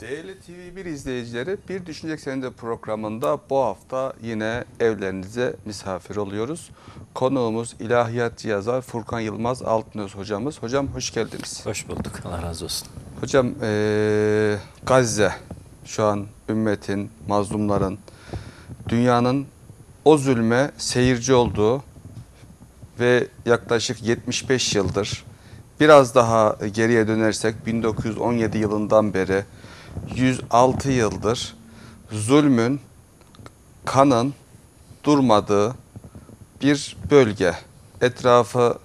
Değerli TV1 izleyicileri, Bir Düşünecek Senede programında bu hafta yine evlerinize misafir oluyoruz. Konuğumuz ilahiyatçı yazar Furkan Yılmaz Altınöz hocamız. Hocam hoş geldiniz. Hoş bulduk. Allah razı olsun. Hocam ee, Gazze şu an ümmetin, mazlumların, dünyanın o zulme seyirci olduğu ve yaklaşık 75 yıldır biraz daha geriye dönersek 1917 yılından beri 106 yıldır zulmün, kanın durmadığı bir bölge. Etrafı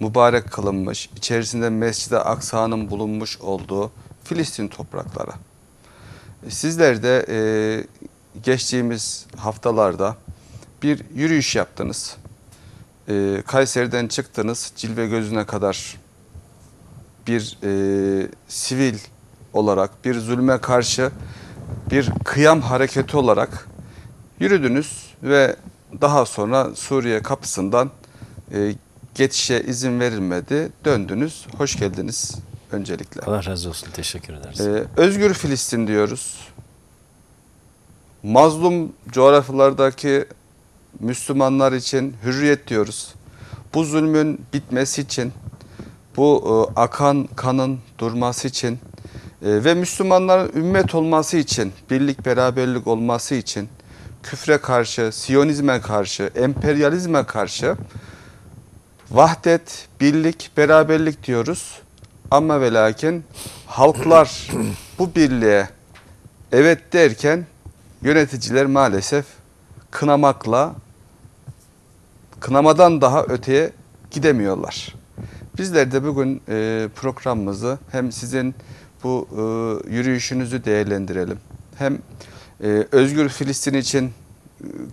mübarek kılınmış, içerisinde Mescid-i Aksa'nın bulunmuş olduğu Filistin toprakları. E, sizler de e, geçtiğimiz haftalarda bir yürüyüş yaptınız. E, Kayseri'den çıktınız, Cilve Gözü'ne kadar bir e, sivil olarak, bir zulme karşı bir kıyam hareketi olarak yürüdünüz ve daha sonra Suriye kapısından e, geçişe izin verilmedi. Döndünüz. Hoş geldiniz öncelikle. Allah razı olsun. Teşekkür ederiz. Ee, özgür Filistin diyoruz. Mazlum coğrafyalardaki Müslümanlar için hürriyet diyoruz. Bu zulmün bitmesi için, bu e, akan kanın durması için ee, ve Müslümanların ümmet olması için, birlik beraberlik olması için küfre karşı, siyonizme karşı, emperyalizme karşı vahdet, birlik, beraberlik diyoruz. Ama ve lakin halklar bu birliğe evet derken yöneticiler maalesef kınamakla kınamadan daha öteye gidemiyorlar. Bizler de bugün e, programımızı hem sizin bu e, yürüyüşünüzü değerlendirelim. Hem e, Özgür Filistin için e,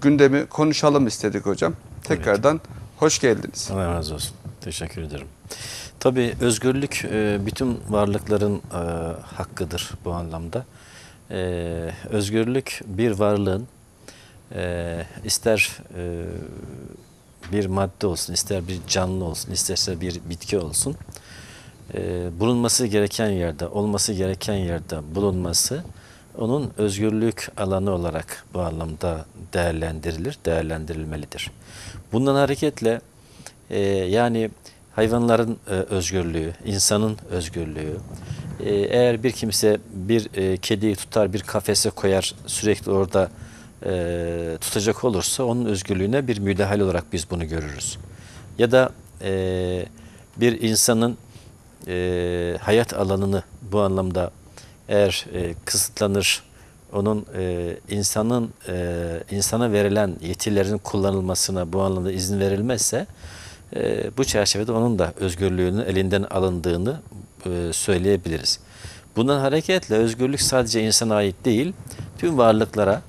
gündemi konuşalım istedik hocam. Tekrardan evet. hoş geldiniz. Allah razı olsun. Teşekkür ederim. Tabii özgürlük e, bütün varlıkların e, hakkıdır bu anlamda. Özgürlük bir varlığın ister bir madde olsun, ister bir canlı olsun, isterse bir bitki olsun e, bulunması gereken yerde, olması gereken yerde bulunması onun özgürlük alanı olarak bu anlamda değerlendirilir, değerlendirilmelidir. Bundan hareketle e, yani hayvanların e, özgürlüğü, insanın özgürlüğü, e, eğer bir kimse bir e, kediyi tutar, bir kafese koyar, sürekli orada e, tutacak olursa onun özgürlüğüne bir müdahale olarak biz bunu görürüz. Ya da e, bir insanın e, hayat alanını bu anlamda eğer e, kısıtlanır, onun e, insanın e, insana verilen yetilerin kullanılmasına bu anlamda izin verilmezse e, bu çerçevede onun da özgürlüğünün elinden alındığını e, söyleyebiliriz. Bundan hareketle özgürlük sadece insana ait değil, tüm varlıklara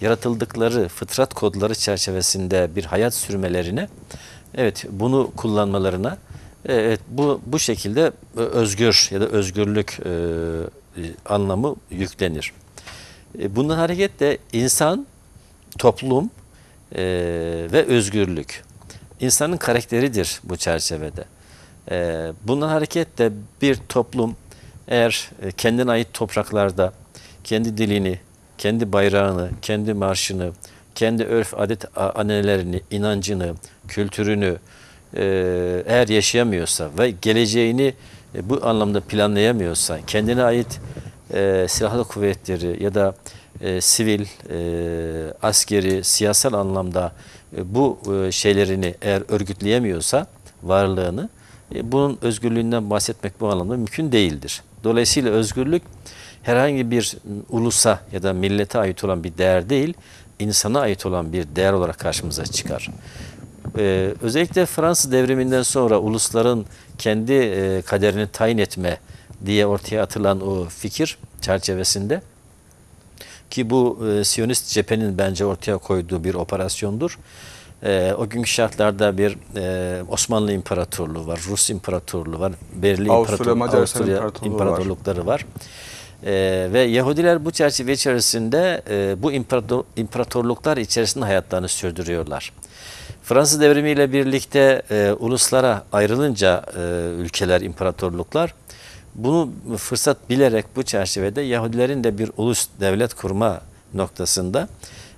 yaratıldıkları fıtrat kodları çerçevesinde bir hayat sürmelerine, evet bunu kullanmalarına e, evet bu bu şekilde e, özgür ya da özgürlük e, anlamı yüklenir. E, bundan hareketle insan, toplum e, ve özgürlük insanın karakteridir bu çerçevede. E, bundan hareketle bir toplum eğer e, kendine ait topraklarda kendi dilini, kendi bayrağını, kendi marşını, kendi örf adet anelerini, inancını, kültürünü, ee, eğer yaşayamıyorsa ve geleceğini e, bu anlamda planlayamıyorsa, kendine ait e, silahlı kuvvetleri ya da e, sivil, e, askeri, siyasal anlamda e, bu e, şeylerini eğer örgütleyemiyorsa varlığını, e, bunun özgürlüğünden bahsetmek bu anlamda mümkün değildir. Dolayısıyla özgürlük herhangi bir ıı, ulusa ya da millete ait olan bir değer değil, insana ait olan bir değer olarak karşımıza çıkar. Ee, özellikle Fransız devriminden sonra ulusların kendi e, kaderini tayin etme diye ortaya atılan o fikir çerçevesinde ki bu e, Siyonist cephenin bence ortaya koyduğu bir operasyondur. E, o günkü şartlarda bir e, Osmanlı İmparatorluğu var, Rus İmparatorluğu var, Berlin İmparatorluğu, Macaristan Avusturya İmparatorlukları var. var. E, ve Yahudiler bu çerçeve içerisinde e, bu imparator, imparatorluklar içerisinde hayatlarını sürdürüyorlar. Fransız devrimi ile birlikte e, uluslara ayrılınca e, ülkeler, imparatorluklar bunu fırsat bilerek bu çerçevede Yahudilerin de bir ulus devlet kurma noktasında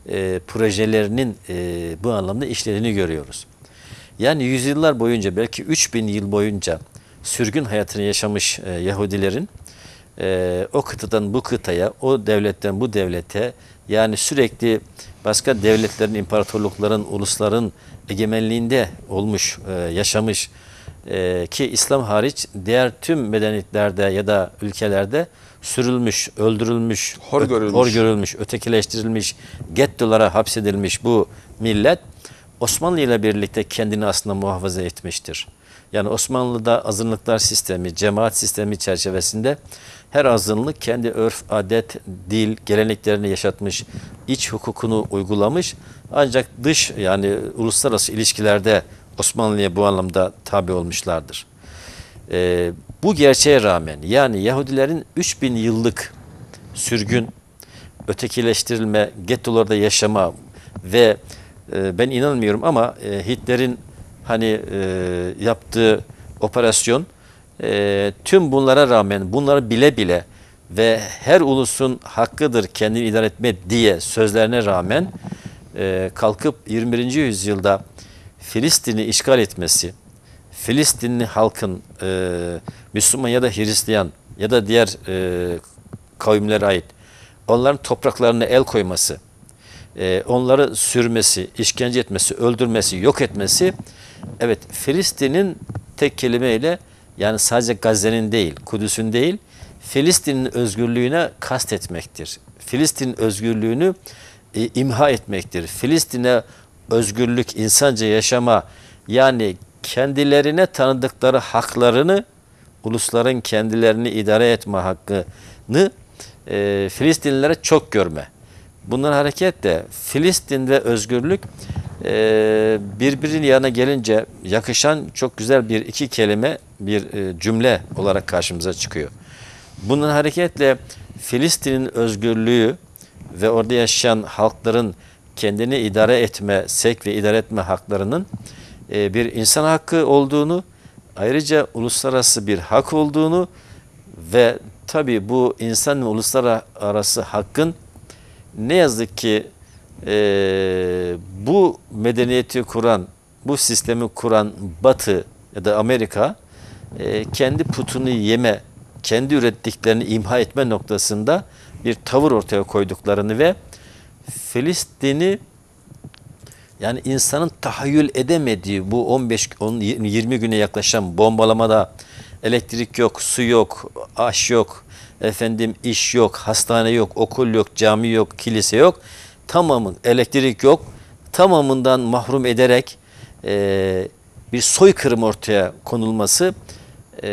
e, projelerinin e, bu anlamda işlediğini görüyoruz. Yani yüzyıllar boyunca belki 3000 yıl boyunca sürgün hayatını yaşamış e, Yahudilerin e, o kıtadan bu kıtaya, o devletten bu devlete yani sürekli başka devletlerin, imparatorlukların, ulusların egemenliğinde olmuş, e, yaşamış e, ki İslam hariç diğer tüm medeniyetlerde ya da ülkelerde sürülmüş, öldürülmüş, hor görülmüş, hor görülmüş ötekileştirilmiş, gettolara hapsedilmiş bu millet Osmanlı ile birlikte kendini aslında muhafaza etmiştir. Yani Osmanlı'da azınlıklar sistemi, cemaat sistemi çerçevesinde her azınlık kendi örf, adet, dil, geleneklerini yaşatmış, iç hukukunu uygulamış. Ancak dış yani uluslararası ilişkilerde Osmanlı'ya bu anlamda tabi olmuşlardır. E, bu gerçeğe rağmen yani Yahudilerin 3000 yıllık sürgün, ötekileştirilme, gettolarda yaşama ve e, ben inanmıyorum ama e, Hitler'in hani e, yaptığı operasyon e, tüm bunlara rağmen bunları bile bile ve her ulusun hakkıdır kendini idare etme diye sözlerine rağmen e, kalkıp 21. yüzyılda Filistin'i işgal etmesi, Filistinli halkın e, Müslüman ya da Hristiyan ya da diğer e, kavimlere ait onların topraklarına el koyması, e, onları sürmesi, işkence etmesi, öldürmesi, yok etmesi evet Filistin'in tek kelimeyle yani sadece Gazze'nin değil, Kudüs'ün değil, Filistin'in özgürlüğüne kastetmektir. Filistin özgürlüğünü e, imha etmektir. Filistin'e özgürlük, insanca yaşama yani kendilerine tanıdıkları haklarını, ulusların kendilerini idare etme hakkını e, Filistinlilere çok görme. Bundan hareketle ve özgürlük ee, birbirinin yanına gelince yakışan çok güzel bir iki kelime bir e, cümle olarak karşımıza çıkıyor. Bunun hareketle Filistin'in özgürlüğü ve orada yaşayan halkların kendini idare etme, sek ve idare etme haklarının e, bir insan hakkı olduğunu, ayrıca uluslararası bir hak olduğunu ve tabi bu insan ve uluslararası hakkın ne yazık ki e, bu medeniyeti kuran, bu sistemi kuran Batı ya da Amerika e, kendi putunu yeme, kendi ürettiklerini imha etme noktasında bir tavır ortaya koyduklarını ve Filistin'i yani insanın tahayyül edemediği bu 15 10, 20 güne yaklaşan bombalamada elektrik yok, su yok, aş yok, efendim iş yok, hastane yok, okul yok, cami yok, kilise yok tamamın elektrik yok tamamından mahrum ederek e, bir soykırım ortaya konulması e,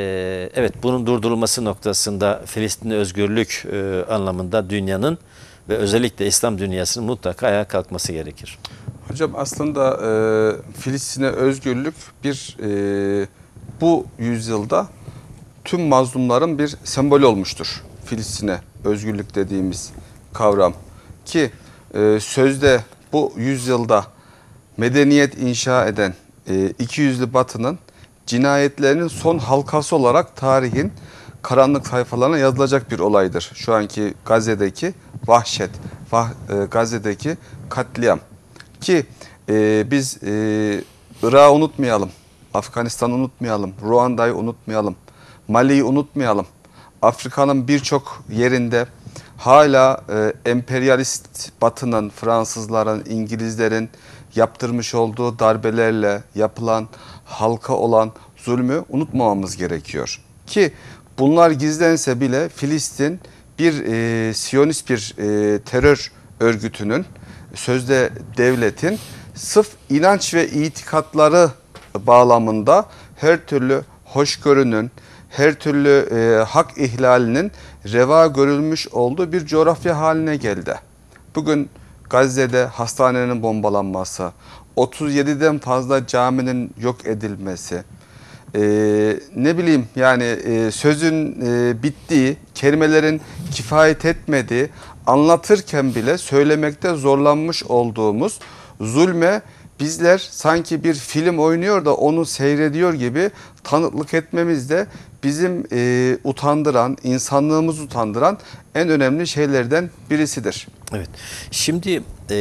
evet bunun durdurulması noktasında Filistin'e özgürlük e, anlamında dünyanın ve özellikle İslam dünyasının mutlaka ayağa kalkması gerekir. Hocam aslında e, Filistin'e özgürlük bir e, bu yüzyılda tüm mazlumların bir sembolü olmuştur. Filistin'e özgürlük dediğimiz kavram ki e, sözde bu yüzyılda medeniyet inşa eden e, iki batının cinayetlerinin son halkası olarak tarihin karanlık sayfalarına yazılacak bir olaydır. Şu anki Gazze'deki vahşet, vah, e, Gazze'deki katliam. Ki e, biz e, Irak'ı unutmayalım, Afganistan'ı unutmayalım, Ruanda'yı unutmayalım, Mali'yi unutmayalım. Afrika'nın birçok yerinde hala e, emperyalist batının, Fransızların, İngilizlerin yaptırmış olduğu darbelerle yapılan halka olan zulmü unutmamamız gerekiyor. Ki bunlar gizlense bile Filistin bir e, siyonist bir e, terör örgütünün sözde devletin sıf inanç ve itikatları bağlamında her türlü hoşgörünün, her türlü e, hak ihlalinin reva görülmüş olduğu bir coğrafya haline geldi. Bugün Gazze'de hastanenin bombalanması, 37'den fazla caminin yok edilmesi, e, ne bileyim yani e, sözün e, bittiği, kelimelerin kifayet etmediği, anlatırken bile söylemekte zorlanmış olduğumuz zulme bizler sanki bir film oynuyor da onu seyrediyor gibi tanıklık etmemiz de bizim e, utandıran, insanlığımız utandıran en önemli şeylerden birisidir. Evet. Şimdi e,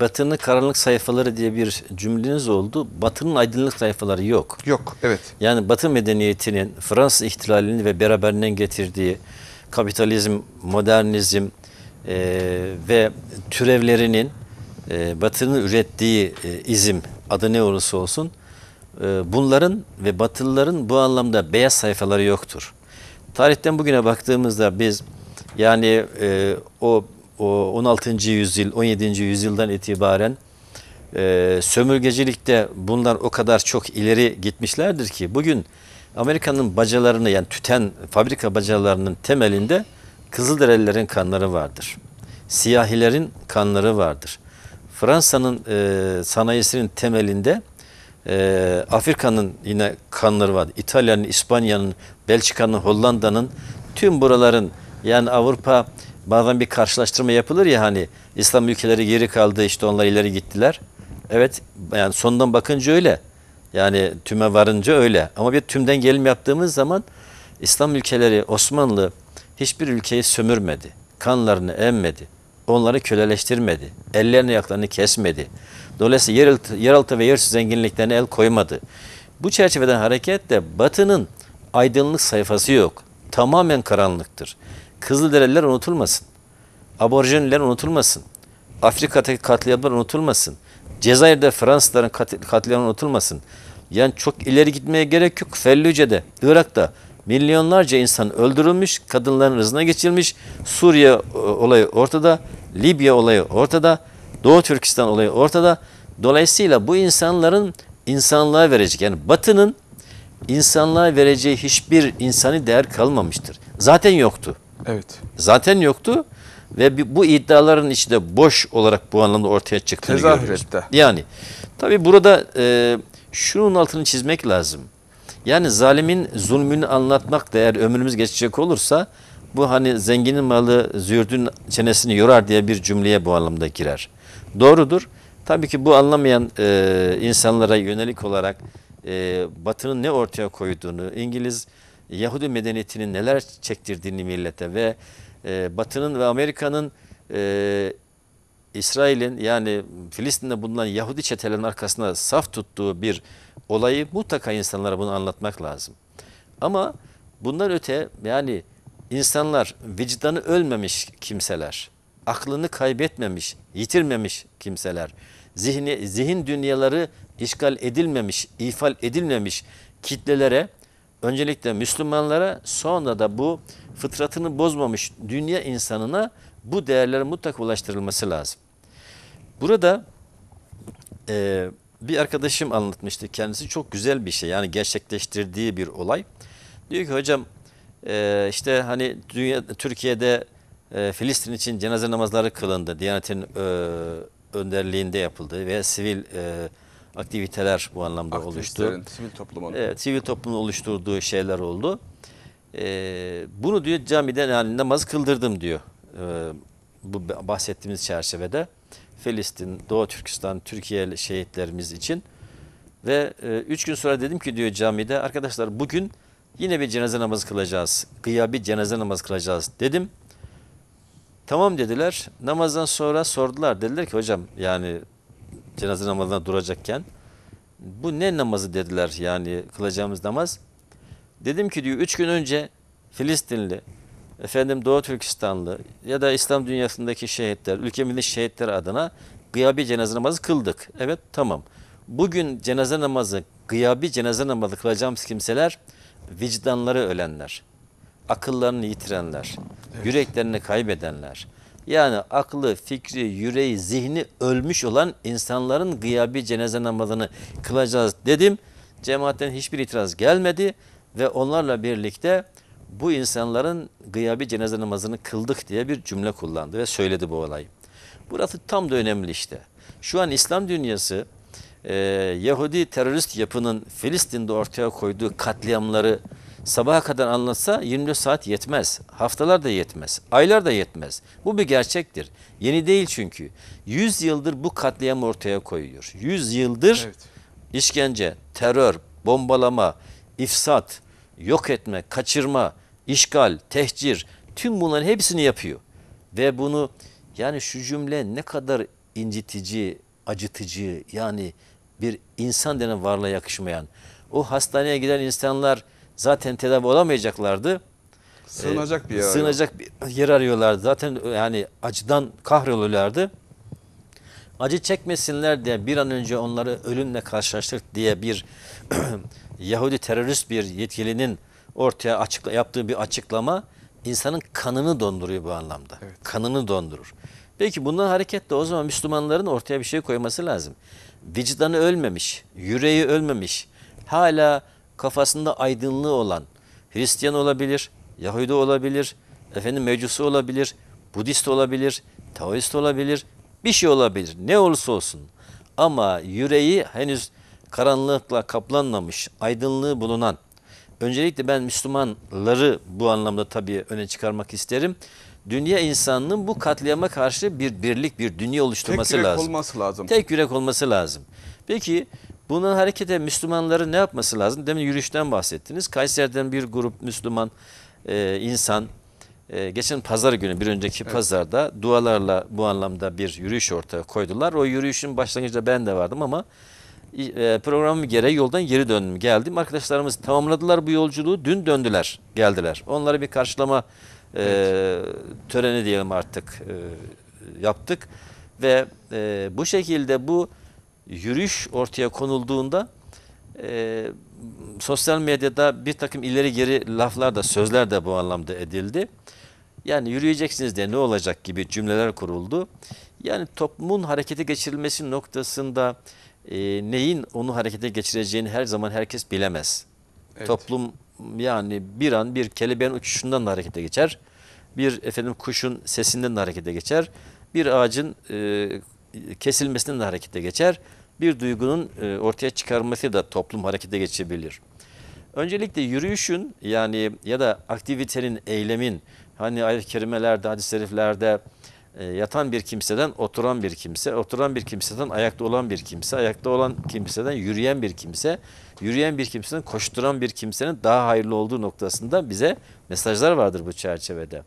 Batı'nın karanlık sayfaları diye bir cümleniz oldu. Batı'nın aydınlık sayfaları yok. Yok, evet. Yani Batı medeniyetinin Fransız ihtilalini ve beraberinden getirdiği kapitalizm, modernizm e, ve türevlerinin e, Batı'nın ürettiği e, izim adı ne olursa olsun ee, bunların ve batılıların bu anlamda beyaz sayfaları yoktur. Tarihten bugüne baktığımızda biz yani e, o, o 16. yüzyıl, 17. yüzyıldan itibaren e, sömürgecilikte bunlar o kadar çok ileri gitmişlerdir ki bugün Amerika'nın bacalarını yani tüten fabrika bacalarının temelinde Kızılderililerin kanları vardır. Siyahilerin kanları vardır. Fransa'nın e, sanayisinin temelinde e, Afrika'nın yine kanları var. İtalya'nın, İspanya'nın, Belçika'nın, Hollanda'nın tüm buraların yani Avrupa bazen bir karşılaştırma yapılır ya hani İslam ülkeleri geri kaldı işte onlar ileri gittiler. Evet yani sondan bakınca öyle. Yani tüme varınca öyle. Ama bir tümden gelim yaptığımız zaman İslam ülkeleri Osmanlı hiçbir ülkeyi sömürmedi. Kanlarını emmedi. Onları köleleştirmedi. Ellerini ayaklarını kesmedi. Dolayısıyla yeraltı, yeraltı ve yerüstü zenginliklerine el koymadı. Bu çerçeveden hareketle Batı'nın aydınlık sayfası yok. Tamamen karanlıktır. Kızılderililer unutulmasın. Aborjinliler unutulmasın. Afrika'daki katliamlar unutulmasın. Cezayir'de Fransızların katliamları unutulmasın. Yani çok ileri gitmeye gerek yok. Fellüce'de, Irak'ta milyonlarca insan öldürülmüş, kadınların rızına geçirilmiş. Suriye e, olayı ortada, Libya olayı ortada. Doğu Türkistan olayı ortada. Dolayısıyla bu insanların insanlığa verecek yani batının insanlığa vereceği hiçbir insani değer kalmamıştır. Zaten yoktu. Evet. Zaten yoktu ve bu iddiaların içinde boş olarak bu anlamda ortaya çıktığını Tezahür görüyoruz. Etti. Yani tabi burada e, şunun altını çizmek lazım. Yani zalimin zulmünü anlatmak da eğer ömrümüz geçecek olursa bu hani zenginin malı zürdün çenesini yorar diye bir cümleye bu anlamda girer doğrudur. Tabii ki bu anlamayan e, insanlara yönelik olarak e, Batı'nın ne ortaya koyduğunu, İngiliz Yahudi medeniyetinin neler çektirdiğini millete ve e, Batı'nın ve Amerika'nın e, İsrail'in yani Filistin'de bulunan Yahudi çetelerin arkasına saf tuttuğu bir olayı mutlaka insanlara bunu anlatmak lazım. Ama bundan öte yani insanlar vicdanı ölmemiş kimseler aklını kaybetmemiş, yitirmemiş kimseler. Zihni, zihin dünyaları işgal edilmemiş, ifal edilmemiş kitlelere öncelikle Müslümanlara sonra da bu fıtratını bozmamış dünya insanına bu değerlerin mutlak ulaştırılması lazım. Burada e, bir arkadaşım anlatmıştı kendisi çok güzel bir şey yani gerçekleştirdiği bir olay. Diyor ki hocam e, işte hani dünya, Türkiye'de e, Filistin için cenaze namazları kılındı. Diyanetin e, önderliğinde yapıldı ve sivil e, aktiviteler bu anlamda oluştu. sivil toplumun. Evet, sivil toplumun oluşturduğu şeyler oldu. E, bunu diyor camiden yani namaz kıldırdım diyor. E, bu bahsettiğimiz çerçevede Filistin, Doğu Türkistan, Türkiye şehitlerimiz için ve e, üç gün sonra dedim ki diyor camide arkadaşlar bugün yine bir cenaze namazı kılacağız. Gıyabi cenaze namazı kılacağız dedim. Tamam dediler. Namazdan sonra sordular. Dediler ki hocam yani cenaze namazına duracakken bu ne namazı dediler yani kılacağımız namaz. Dedim ki diyor üç gün önce Filistinli, efendim Doğu Türkistanlı ya da İslam dünyasındaki şehitler, ülkemizin şehitleri adına gıyabi cenaze namazı kıldık. Evet tamam. Bugün cenaze namazı, gıyabi cenaze namazı kılacağımız kimseler vicdanları ölenler akıllarını yitirenler, evet. yüreklerini kaybedenler, yani aklı, fikri, yüreği, zihni ölmüş olan insanların gıyabi cenaze namazını kılacağız dedim. Cemaatten hiçbir itiraz gelmedi ve onlarla birlikte bu insanların gıyabi cenaze namazını kıldık diye bir cümle kullandı ve söyledi bu olayı. Burası tam da önemli işte. Şu an İslam dünyası e, Yahudi terörist yapının Filistin'de ortaya koyduğu katliamları sabaha kadar anlatsa 24 saat yetmez. Haftalar da yetmez. Aylar da yetmez. Bu bir gerçektir. Yeni değil çünkü. 100 yıldır bu katliam ortaya koyuyor. 100 yıldır evet. işkence, terör, bombalama, ifsat, yok etme, kaçırma, işgal, tehcir tüm bunların hepsini yapıyor. Ve bunu yani şu cümle ne kadar incitici, acıtıcı yani bir insan denen varlığa yakışmayan. O hastaneye giden insanlar zaten tedavi olamayacaklardı. Sığınacak bir yer. Sığınacak bir yer arıyorlardı. Zaten yani acıdan kahroluyorlardı. Acı çekmesinler diye bir an önce onları ölümle karşılaştık diye bir Yahudi terörist bir yetkilinin ortaya açıkla, yaptığı bir açıklama insanın kanını donduruyor bu anlamda. Evet. Kanını dondurur. Peki bundan hareketle o zaman Müslümanların ortaya bir şey koyması lazım. Vicdanı ölmemiş, yüreği ölmemiş, hala kafasında aydınlığı olan Hristiyan olabilir, Yahudi olabilir, efendim mecusi olabilir, Budist olabilir, Taoist olabilir, bir şey olabilir. Ne olursa olsun. Ama yüreği henüz karanlıkla kaplanmamış, aydınlığı bulunan, öncelikle ben Müslümanları bu anlamda tabii öne çıkarmak isterim. Dünya insanının bu katliama karşı bir birlik, bir dünya oluşturması lazım. Tek yürek lazım. olması lazım. Tek yürek olması lazım. Peki bunun harekete Müslümanların ne yapması lazım? Demin yürüyüşten bahsettiniz. Kayseri'den bir grup Müslüman e, insan e, geçen pazar günü bir önceki evet. pazarda dualarla bu anlamda bir yürüyüş ortaya koydular. O yürüyüşün başlangıcında ben de vardım ama e, programım gereği yoldan geri döndüm. Geldim. Arkadaşlarımız tamamladılar bu yolculuğu. Dün döndüler. Geldiler. Onları bir karşılama e, evet. töreni diyelim artık e, yaptık. Ve e, bu şekilde bu yürüyüş ortaya konulduğunda e, sosyal medyada bir takım ileri geri laflar da sözler de bu anlamda edildi. Yani yürüyeceksiniz de ne olacak gibi cümleler kuruldu. Yani toplumun harekete geçirilmesi noktasında e, neyin onu harekete geçireceğini her zaman herkes bilemez. Evet. Toplum yani bir an bir kelebeğin uçuşundan da harekete geçer. Bir efendim kuşun sesinden de harekete geçer. Bir ağacın e, kesilmesinin de harekete geçer. Bir duygunun e, ortaya çıkarması da toplum harekete geçebilir. Öncelikle yürüyüşün yani ya da aktivitenin, eylemin hani ayet-i kerimelerde, hadis-i şeriflerde e, yatan bir kimseden oturan bir kimse, oturan bir kimseden ayakta olan bir kimse, ayakta olan kimseden yürüyen bir kimse, yürüyen bir kimsenin koşturan bir kimsenin daha hayırlı olduğu noktasında bize mesajlar vardır bu çerçevede.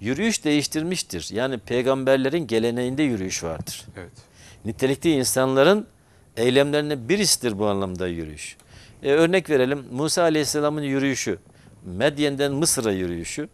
Yürüyüş değiştirmiştir. Yani peygamberlerin geleneğinde yürüyüş vardır. Evet. Nitelikli insanların eylemlerine birisidir bu anlamda yürüyüş. E, örnek verelim Musa Aleyhisselam'ın yürüyüşü, Medyen'den Mısır'a yürüyüşü,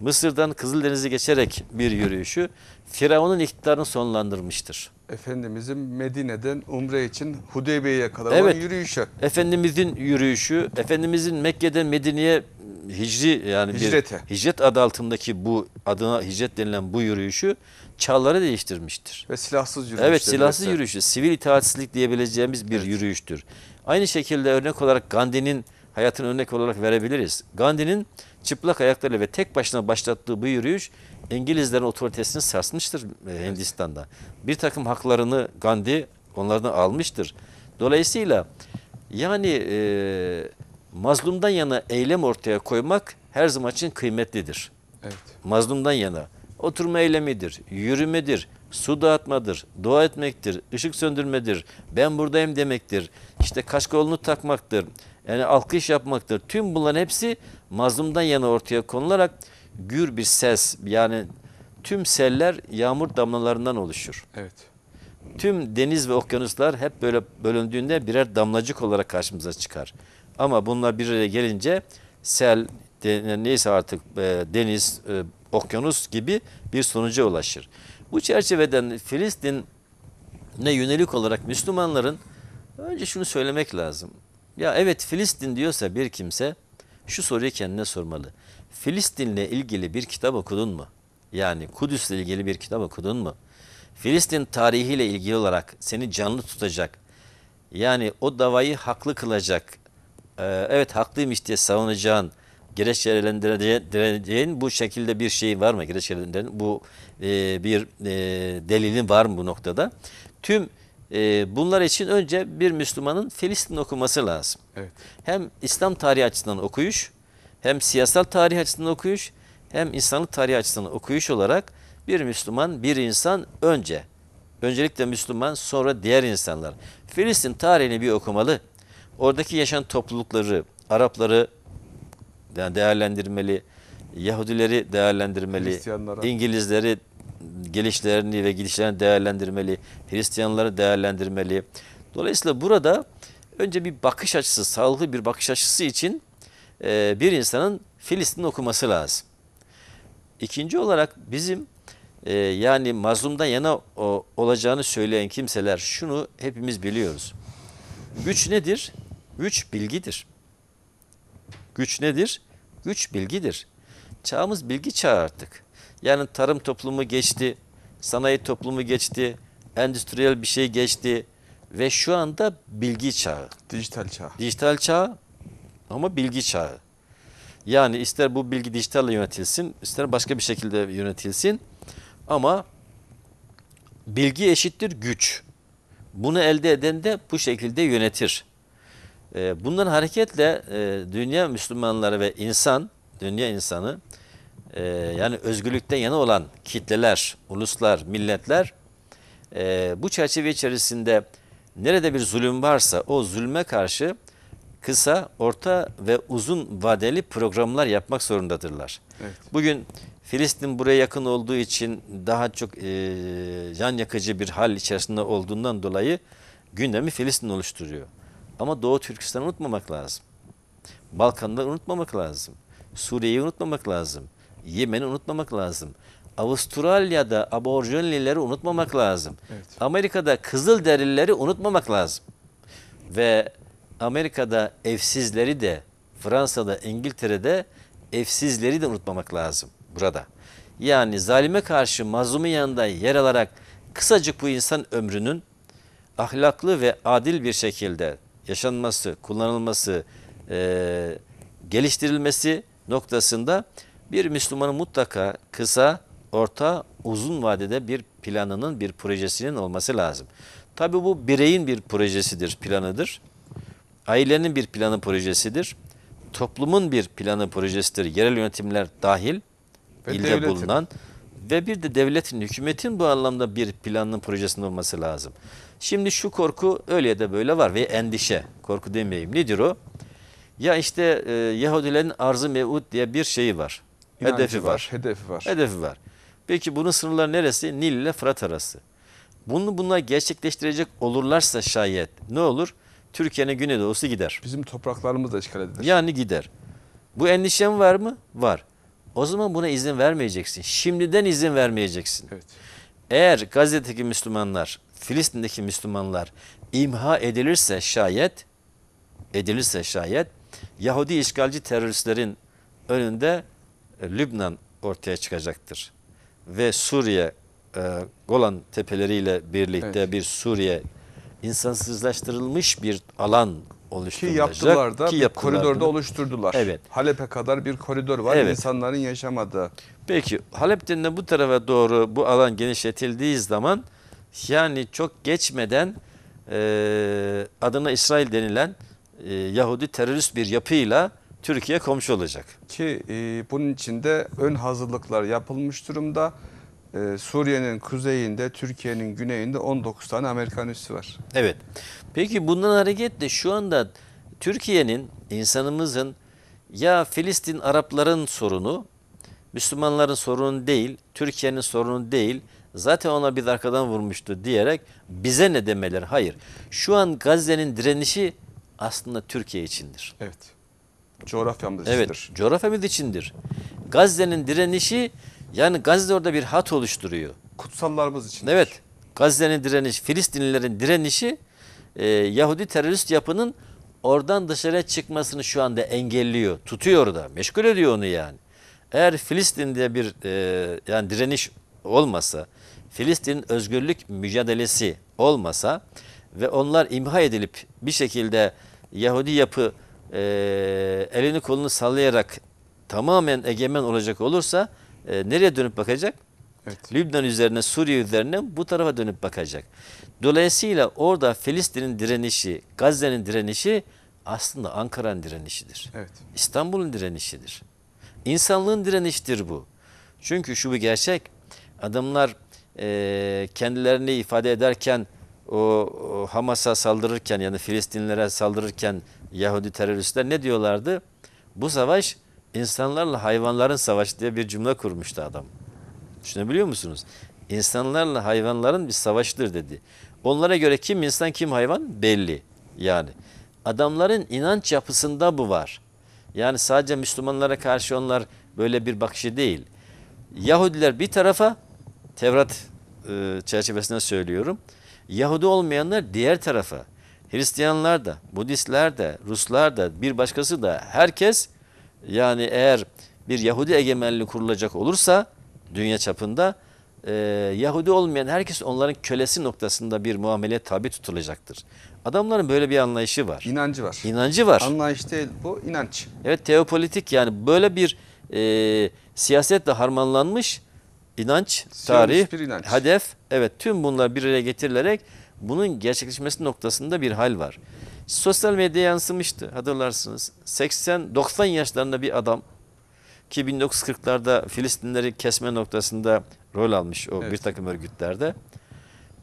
Mısır'dan Kızıldeniz'i geçerek bir yürüyüşü Firavun'un iktidarını sonlandırmıştır. Efendimizin Medine'den Umre için Hudeybiye'ye kadar evet. olan yürüyüşü. Efendimizin yürüyüşü, Efendimizin Mekke'den Medine'ye hicri yani Hicrete. bir hicret adı altındaki bu adına hicret denilen bu yürüyüşü çağları değiştirmiştir. Ve silahsız yürüyüş. Evet silahsız mesela. yürüyüşü. Sivil itaatsizlik diyebileceğimiz bir evet. yürüyüştür. Aynı şekilde örnek olarak Gandhi'nin hayatını örnek olarak verebiliriz. Gandhi'nin çıplak ayaklarıyla ve tek başına başlattığı bu yürüyüş İngilizlerin otoritesini sarsmıştır e, Hindistan'da. Bir takım haklarını Gandhi onlardan almıştır. Dolayısıyla yani e, mazlumdan yana eylem ortaya koymak her zaman için kıymetlidir. Evet. Mazlumdan yana. Oturma eylemidir, yürümedir, su dağıtmadır, dua etmektir, ışık söndürmedir, ben buradayım demektir işte kaşkolunu takmaktır, yani alkış yapmaktır. Tüm bunların hepsi mazlumdan yana ortaya konularak gür bir ses yani tüm seller yağmur damlalarından oluşur. Evet. Tüm deniz ve okyanuslar hep böyle bölündüğünde birer damlacık olarak karşımıza çıkar. Ama bunlar bir araya gelince sel, de, neyse artık e, deniz, e, okyanus gibi bir sonuca ulaşır. Bu çerçeveden Filistin'e yönelik olarak Müslümanların Önce şunu söylemek lazım. Ya evet Filistin diyorsa bir kimse şu soruyu kendine sormalı. Filistin'le ilgili bir kitap okudun mu? Yani Kudüs'le ilgili bir kitap okudun mu? Filistin tarihiyle ilgili olarak seni canlı tutacak, yani o davayı haklı kılacak, e, evet haklıymış diye savunacağın, gerekçelendireceğin bu şekilde bir şey var mı? Gerekçelendireceğin bu e, bir e, delilin var mı bu noktada? Tüm ee, bunlar için önce bir Müslümanın Filistin okuması lazım. Evet. Hem İslam tarihi açısından okuyuş, hem siyasal tarih açısından okuyuş, hem insanlık tarihi açısından okuyuş olarak bir Müslüman, bir insan önce. Öncelikle Müslüman, sonra diğer insanlar. Filistin tarihini bir okumalı. Oradaki yaşayan toplulukları, Arapları değerlendirmeli, Yahudileri değerlendirmeli, İngilizleri gelişlerini ve gidişlerini değerlendirmeli, Hristiyanları değerlendirmeli. Dolayısıyla burada önce bir bakış açısı, sağlıklı bir bakış açısı için e, bir insanın Filistin okuması lazım. İkinci olarak bizim e, yani mazlumdan yana olacağını söyleyen kimseler şunu hepimiz biliyoruz. Güç nedir? Güç bilgidir. Güç nedir? Güç bilgidir. Çağımız bilgi çağı artık. Yani tarım toplumu geçti, sanayi toplumu geçti, endüstriyel bir şey geçti ve şu anda bilgi çağı. Dijital çağ. Dijital çağ ama bilgi çağı. Yani ister bu bilgi dijitalle yönetilsin, ister başka bir şekilde yönetilsin ama bilgi eşittir güç. Bunu elde eden de bu şekilde yönetir. Ee, bundan hareketle e, dünya Müslümanları ve insan, dünya insanı e, yani özgürlükten yana olan kitleler, uluslar, milletler e, bu çerçeve içerisinde nerede bir zulüm varsa o zulme karşı kısa, orta ve uzun vadeli programlar yapmak zorundadırlar. Evet. Bugün Filistin buraya yakın olduğu için daha çok e, can yakıcı bir hal içerisinde olduğundan dolayı gündemi Filistin oluşturuyor. Ama Doğu Türkistan'ı unutmamak lazım. Balkanları unutmamak lazım. Suriye'yi unutmamak lazım. Yemen'i unutmamak lazım. Avustralya'da aborjinlileri unutmamak lazım. Evet. Amerika'da kızıl derileri unutmamak lazım. Ve Amerika'da evsizleri de Fransa'da, İngiltere'de evsizleri de unutmamak lazım burada. Yani zalime karşı mazlumun yanında yer alarak kısacık bu insan ömrünün ahlaklı ve adil bir şekilde yaşanması, kullanılması, e, geliştirilmesi noktasında bir Müslümanın mutlaka kısa, orta, uzun vadede bir planının, bir projesinin olması lazım. Tabi bu bireyin bir projesidir, planıdır. Ailenin bir planı projesidir. Toplumun bir planı projesidir. Yerel yönetimler dahil, ve ilde devletin. bulunan ve bir de devletin, hükümetin bu anlamda bir planının projesinin olması lazım. Şimdi şu korku öyle de böyle var ve endişe. Korku demeyeyim. Nedir o? Ya işte e, Yahudilerin arzı mevut diye bir şeyi var hedefi var. var. Hedefi var. Hedefi var. Peki bunun sınırları neresi? Nil ile Fırat arası. Bunu bunlar gerçekleştirecek olurlarsa şayet ne olur? Türkiye'nin güneydoğusu gider. Bizim topraklarımız da işgal edilir. Yani gider. Bu endişem var mı? Var. O zaman buna izin vermeyeceksin. Şimdiden izin vermeyeceksin. Evet. Eğer Gazze'deki Müslümanlar, Filistin'deki Müslümanlar imha edilirse şayet, edilirse şayet Yahudi işgalci teröristlerin önünde Lübnan ortaya çıkacaktır. Ve Suriye e, Golan tepeleriyle birlikte evet. bir Suriye insansızlaştırılmış bir alan oluşturulacak. Ki yaptılar da ki yaptılar koridorda oluşturdular. Evet. Halep'e kadar bir koridor var evet. insanların yaşamadığı. Peki Halep'ten de bu tarafa doğru bu alan genişletildiği zaman yani çok geçmeden e, adına İsrail denilen e, Yahudi terörist bir yapıyla Türkiye komşu olacak. Ki e, bunun için de ön hazırlıklar yapılmış durumda. E, Suriye'nin kuzeyinde, Türkiye'nin güneyinde 19 tane Amerikan üssü var. Evet. Peki bundan hareketle şu anda Türkiye'nin, insanımızın ya Filistin Arapların sorunu, Müslümanların sorunu değil, Türkiye'nin sorunu değil, zaten ona bir arkadan vurmuştu diyerek bize ne demeleri? Hayır. Şu an Gazze'nin direnişi aslında Türkiye içindir. Evet coğrafyamız evet, içindir. Evet, coğrafyamız içindir. Gazze'nin direnişi yani Gazze orada bir hat oluşturuyor. Kutsallarımız için. Evet. Gazze'nin direnişi, Filistinlilerin direnişi e, Yahudi terörist yapının oradan dışarıya çıkmasını şu anda engelliyor. Tutuyor da. Meşgul ediyor onu yani. Eğer Filistin'de bir e, yani direniş olmasa, Filistin'in özgürlük mücadelesi olmasa ve onlar imha edilip bir şekilde Yahudi yapı e, elini kolunu sallayarak tamamen egemen olacak olursa e, nereye dönüp bakacak? Evet. Lübnan üzerine, Suriye üzerine bu tarafa dönüp bakacak. Dolayısıyla orada Filistin'in direnişi, Gazze'nin direnişi aslında Ankara'nın direnişidir. Evet. İstanbul'un direnişidir. İnsanlığın direniştir bu. Çünkü şu bir gerçek, adamlar e, kendilerini ifade ederken o, Hamas'a saldırırken yani Filistinlilere saldırırken Yahudi teröristler ne diyorlardı? Bu savaş insanlarla hayvanların savaşı diye bir cümle kurmuştu adam. Düşünebiliyor musunuz? İnsanlarla hayvanların bir savaşıdır dedi. Onlara göre kim insan kim hayvan belli yani. Adamların inanç yapısında bu var. Yani sadece Müslümanlara karşı onlar böyle bir bakışı değil. Yahudiler bir tarafa Tevrat e, çerçevesine söylüyorum. Yahudi olmayanlar diğer tarafa. Hristiyanlar da, Budistler de, Ruslar da, bir başkası da herkes yani eğer bir Yahudi egemenliği kurulacak olursa dünya çapında e, Yahudi olmayan herkes onların kölesi noktasında bir muamele tabi tutulacaktır. Adamların böyle bir anlayışı var. İnancı var. İnancı var. Anlayış değil bu inanç. Evet teopolitik yani böyle bir e, siyasetle harmanlanmış inanç, tarih, inanç. hedef evet tüm bunlar bir araya getirilerek bunun gerçekleşmesi noktasında bir hal var. Sosyal medyaya yansımıştı hatırlarsınız. 80-90 yaşlarında bir adam ki 1940'larda Filistinleri kesme noktasında rol almış o evet. bir takım örgütlerde.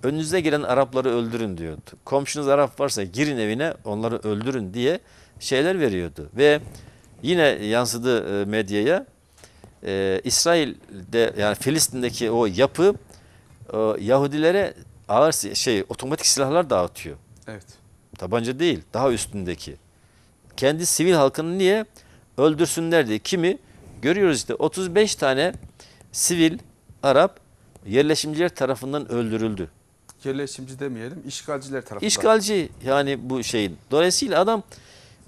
Önünüze gelen Arapları öldürün diyordu. Komşunuz Arap varsa girin evine onları öldürün diye şeyler veriyordu. Ve yine yansıdı e, medyaya e, İsrail'de yani Filistin'deki o yapı e, Yahudilere ağır şey otomatik silahlar dağıtıyor. Evet. Tabanca değil, daha üstündeki. Kendi sivil halkını niye öldürsünler diye kimi görüyoruz işte 35 tane sivil Arap yerleşimciler tarafından öldürüldü. Yerleşimci demeyelim, işgalciler tarafından. İşgalci yani bu şeyin. Dolayısıyla adam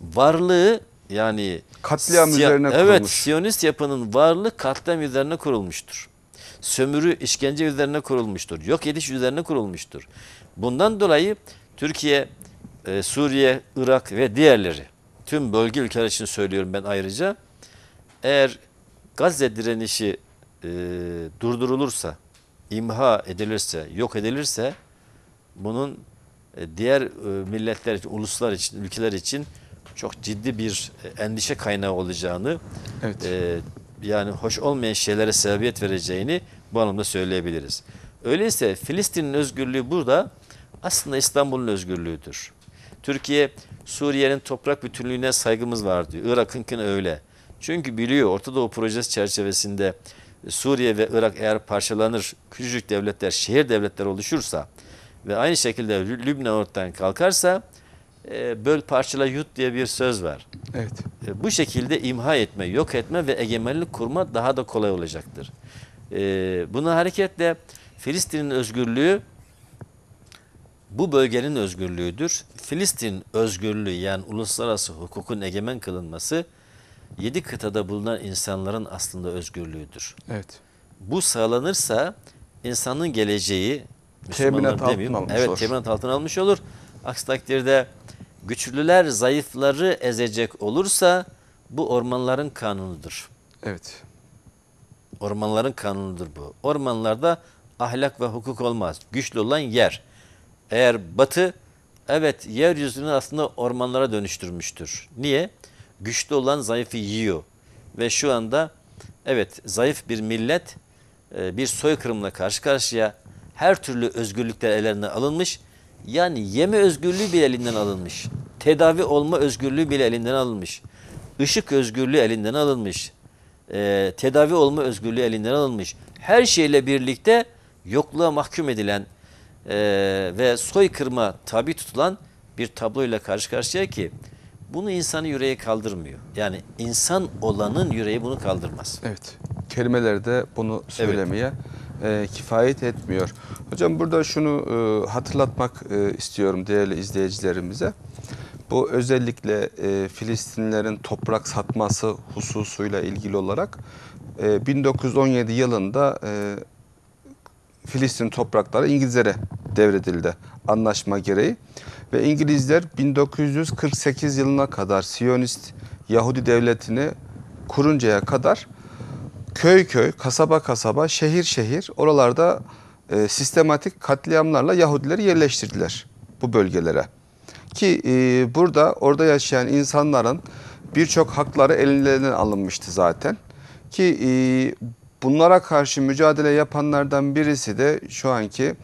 varlığı yani katliam Siya, üzerine kurulmuş. Evet, Siyonist yapının varlığı katliam üzerine kurulmuştur. Sömürü, işkence üzerine kurulmuştur. Yok ediş üzerine kurulmuştur. Bundan dolayı Türkiye, e, Suriye, Irak ve diğerleri tüm bölge ülkeler için söylüyorum ben ayrıca. Eğer Gazze direnişi e, durdurulursa, imha edilirse, yok edilirse bunun e, diğer e, milletler için, uluslar için, ülkeler için çok ciddi bir e, endişe kaynağı olacağını evet. e, yani hoş olmayan şeylere sebebiyet vereceğini bu anlamda söyleyebiliriz. Öyleyse Filistin'in özgürlüğü burada aslında İstanbul'un özgürlüğüdür. Türkiye Suriye'nin toprak bütünlüğüne saygımız var diyor. Irak'ınkine öyle. Çünkü biliyor Orta Doğu projesi çerçevesinde Suriye ve Irak eğer parçalanır, küçücük devletler, şehir devletler oluşursa ve aynı şekilde Lübnan ortadan kalkarsa e, böl parçala yut diye bir söz var. Evet. E, bu şekilde imha etme, yok etme ve egemenlik kurma daha da kolay olacaktır. E, buna hareketle Filistin'in özgürlüğü bu bölgenin özgürlüğüdür. Filistin özgürlüğü yani uluslararası hukukun egemen kılınması yedi kıtada bulunan insanların aslında özgürlüğüdür. Evet. Bu sağlanırsa insanın geleceği Müslümanların teminat demeyeyim. Evet teminat altına almış olur. Aksi takdirde güçlüler zayıfları ezecek olursa bu ormanların kanunudur. Evet. Ormanların kanunudur bu. Ormanlarda ahlak ve hukuk olmaz. Güçlü olan yer. Eğer batı evet yeryüzünü aslında ormanlara dönüştürmüştür. Niye? Güçlü olan zayıfı yiyor. Ve şu anda evet zayıf bir millet e, bir soykırımla karşı karşıya her türlü özgürlükler ellerine alınmış yani yeme özgürlüğü bile elinden alınmış. Tedavi olma özgürlüğü bile elinden alınmış. Işık özgürlüğü elinden alınmış. E, tedavi olma özgürlüğü elinden alınmış. Her şeyle birlikte yokluğa mahkum edilen e, ve soykırma tabi tutulan bir tabloyla karşı karşıya ki bunu insanı yüreği kaldırmıyor. Yani insan olanın yüreği bunu kaldırmaz. Evet. Kelimelerde bunu söylemeye evet e, kifayet etmiyor. Hocam burada şunu e, hatırlatmak e, istiyorum değerli izleyicilerimize. Bu özellikle e, Filistinlerin toprak satması hususuyla ilgili olarak e, 1917 yılında e, Filistin toprakları İngilizlere devredildi anlaşma gereği. Ve İngilizler 1948 yılına kadar Siyonist Yahudi devletini kuruncaya kadar köy köy, kasaba kasaba, şehir şehir oralarda e, sistematik katliamlarla Yahudileri yerleştirdiler bu bölgelere. Ki e, burada orada yaşayan insanların birçok hakları ellerinden alınmıştı zaten. Ki e, bunlara karşı mücadele yapanlardan birisi de şu anki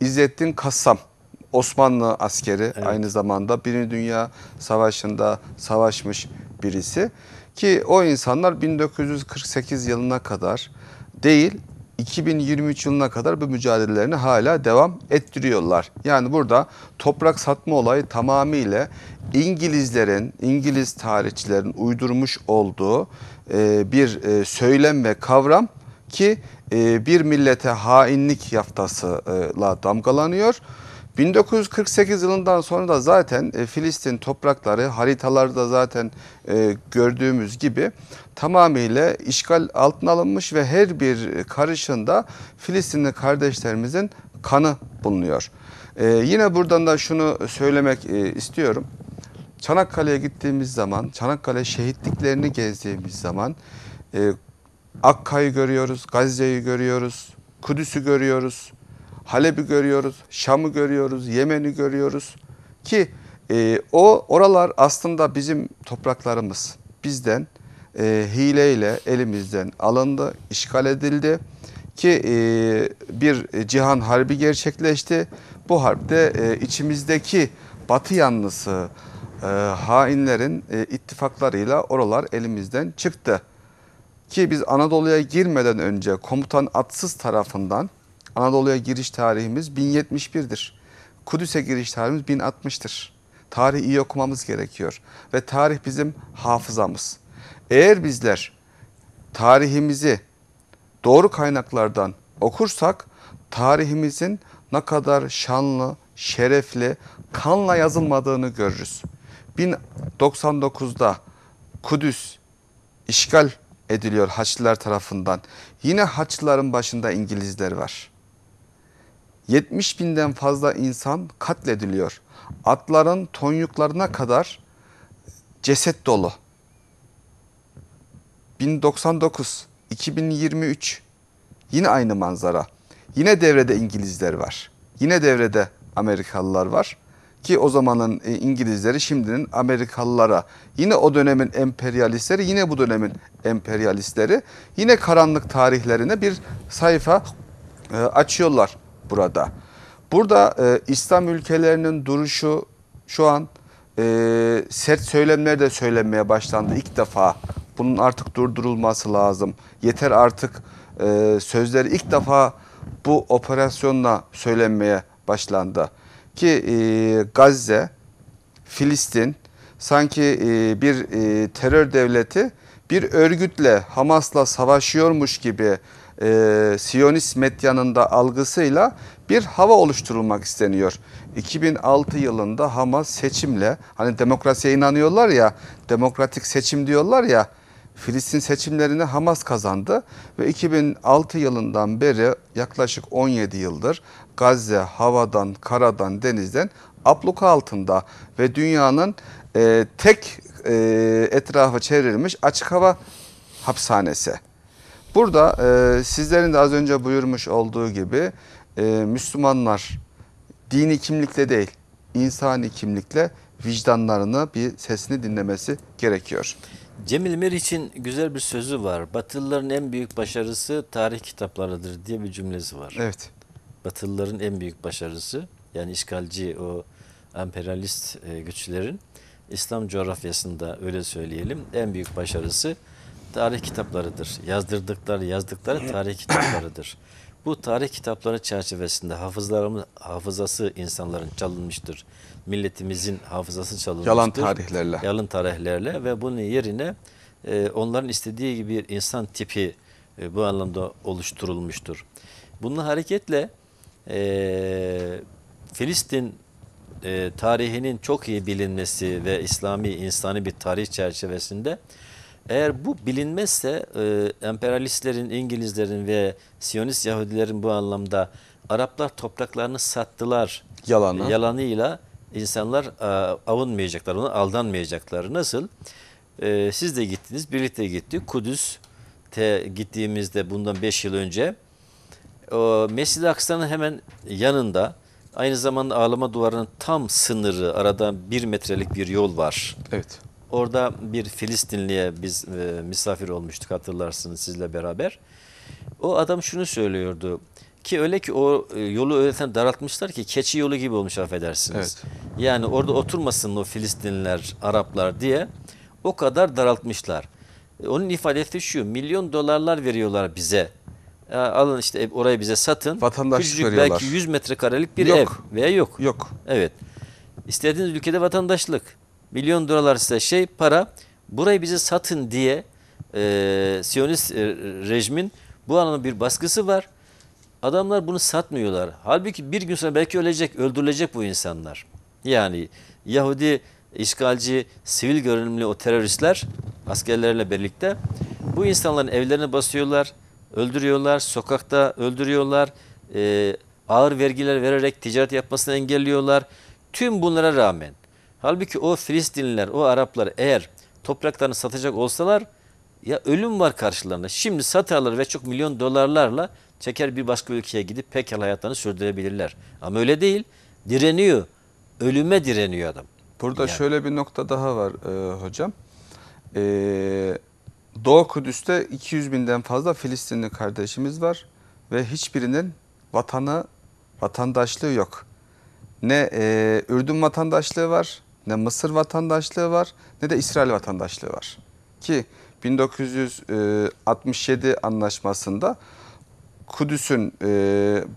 İzzettin Kassam. Osmanlı askeri evet. aynı zamanda Birinci Dünya Savaşı'nda savaşmış birisi. Ki o insanlar 1948 yılına kadar değil 2023 yılına kadar bu mücadelelerini hala devam ettiriyorlar. Yani burada toprak satma olayı tamamıyla İngilizlerin, İngiliz tarihçilerin uydurmuş olduğu e, bir e, söylem ve kavram ki e, bir millete hainlik yaftasıyla damgalanıyor. 1948 yılından sonra da zaten e, Filistin toprakları haritalarda zaten e, gördüğümüz gibi tamamıyla işgal altına alınmış ve her bir karışında Filistinli kardeşlerimizin kanı bulunuyor. E, yine buradan da şunu söylemek istiyorum. Çanakkale'ye gittiğimiz zaman, Çanakkale şehitliklerini gezdiğimiz zaman Akka'yı görüyoruz, Gazze'yi görüyoruz, Kudüs'ü görüyoruz, Halep'i görüyoruz, Şam'ı görüyoruz, Yemen'i görüyoruz ki e, o oralar aslında bizim topraklarımız bizden e, hileyle elimizden alındı, işgal edildi ki e, bir cihan harbi gerçekleşti. Bu harpte e, içimizdeki batı yanlısı e, hainlerin e, ittifaklarıyla oralar elimizden çıktı. Ki biz Anadolu'ya girmeden önce komutan Atsız tarafından Anadolu'ya giriş tarihimiz 1071'dir. Kudüs'e giriş tarihimiz 1060'tır. Tarih iyi okumamız gerekiyor. Ve tarih bizim hafızamız. Eğer bizler tarihimizi doğru kaynaklardan okursak tarihimizin ne kadar şanlı, şerefli, kanla yazılmadığını görürüz. 1099'da Kudüs işgal ediliyor Haçlılar tarafından. Yine Haçlıların başında İngilizler var. 70 binden fazla insan katlediliyor. Atların tonyuklarına kadar ceset dolu. 1099, 2023 yine aynı manzara. Yine devrede İngilizler var. Yine devrede Amerikalılar var. Ki o zamanın e, İngilizleri şimdinin Amerikalılara yine o dönemin emperyalistleri yine bu dönemin emperyalistleri yine karanlık tarihlerine bir sayfa e, açıyorlar burada. Burada e, İslam ülkelerinin duruşu şu an e, sert söylemler de söylenmeye başlandı ilk defa. Bunun artık durdurulması lazım. Yeter artık e, sözleri ilk defa bu operasyonla söylenmeye başlandı. Ki e, Gazze, Filistin sanki e, bir e, terör devleti bir örgütle Hamas'la savaşıyormuş gibi e, Siyonist medyanın da algısıyla bir hava oluşturulmak isteniyor. 2006 yılında Hamas seçimle hani demokrasiye inanıyorlar ya demokratik seçim diyorlar ya Filistin seçimlerini Hamas kazandı ve 2006 yılından beri yaklaşık 17 yıldır Gazze havadan, karadan, denizden abluka altında ve dünyanın e, tek e, etrafı çevrilmiş açık hava hapishanesi. Burada e, sizlerin de az önce buyurmuş olduğu gibi e, Müslümanlar dini kimlikle değil insani kimlikle vicdanlarını bir sesini dinlemesi gerekiyor. Cemil Meriç'in güzel bir sözü var. Batılıların en büyük başarısı tarih kitaplarıdır diye bir cümlesi var. Evet. Batılıların en büyük başarısı yani işgalci o emperyalist e, güçlerin İslam coğrafyasında öyle söyleyelim en büyük başarısı tarih kitaplarıdır. Yazdırdıkları, yazdıkları tarih kitaplarıdır. Bu tarih kitapları çerçevesinde hafızlarımız, hafızası insanların çalınmıştır. Milletimizin hafızası çalınmıştır. Yalan tarihlerle. Yalan tarihlerle ve bunun yerine e, onların istediği gibi bir insan tipi e, bu anlamda oluşturulmuştur. Bununla hareketle e, Filistin e, tarihinin çok iyi bilinmesi ve İslami insani bir tarih çerçevesinde eğer bu bilinmezse e, emperyalistlerin, İngilizlerin ve Siyonist Yahudilerin bu anlamda Araplar topraklarını sattılar Yalanı. yalanıyla insanlar e, avunmayacaklar, ona aldanmayacaklar. Nasıl? E, siz de gittiniz, birlikte gitti. Kudüs te gittiğimizde bundan 5 yıl önce o Mescid-i Aksa'nın hemen yanında aynı zamanda ağlama duvarının tam sınırı aradan bir metrelik bir yol var. Evet. Orada bir Filistinli'ye biz e, misafir olmuştuk hatırlarsınız sizle beraber. O adam şunu söylüyordu. Ki öyle ki o e, yolu öğreten daraltmışlar ki keçi yolu gibi olmuş affedersiniz. Evet. Yani orada oturmasın o Filistinliler, Araplar diye o kadar daraltmışlar. E, onun ifadesi şu, milyon dolarlar veriyorlar bize. E, alın işte orayı bize satın. Vatandaşlık Küçücük veriyorlar. belki 100 metrekarelik bir yok. ev veya yok. Yok. Evet. İstediğiniz ülkede vatandaşlık milyon dolar size şey para burayı bize satın diye e, Siyonist e, rejimin bu anlamda bir baskısı var. Adamlar bunu satmıyorlar. Halbuki bir gün sonra belki ölecek, öldürülecek bu insanlar. Yani Yahudi işgalci, sivil görünümlü o teröristler askerlerle birlikte bu insanların evlerini basıyorlar, öldürüyorlar, sokakta öldürüyorlar, e, ağır vergiler vererek ticaret yapmasını engelliyorlar. Tüm bunlara rağmen Halbuki o Filistinliler, o Araplar eğer topraklarını satacak olsalar ya ölüm var karşılarında. Şimdi satarlar ve çok milyon dolarlarla çeker bir başka ülkeye gidip pekala hayatlarını sürdürebilirler. Ama öyle değil. Direniyor. Ölüme direniyor adam. Burada yani. şöyle bir nokta daha var e, hocam. E, Doğu Kudüs'te 200 binden fazla Filistinli kardeşimiz var ve hiçbirinin vatanı, vatandaşlığı yok. Ne e, Ürdün vatandaşlığı var ne Mısır vatandaşlığı var ne de İsrail vatandaşlığı var. Ki 1967 e, anlaşmasında Kudüs'ün e,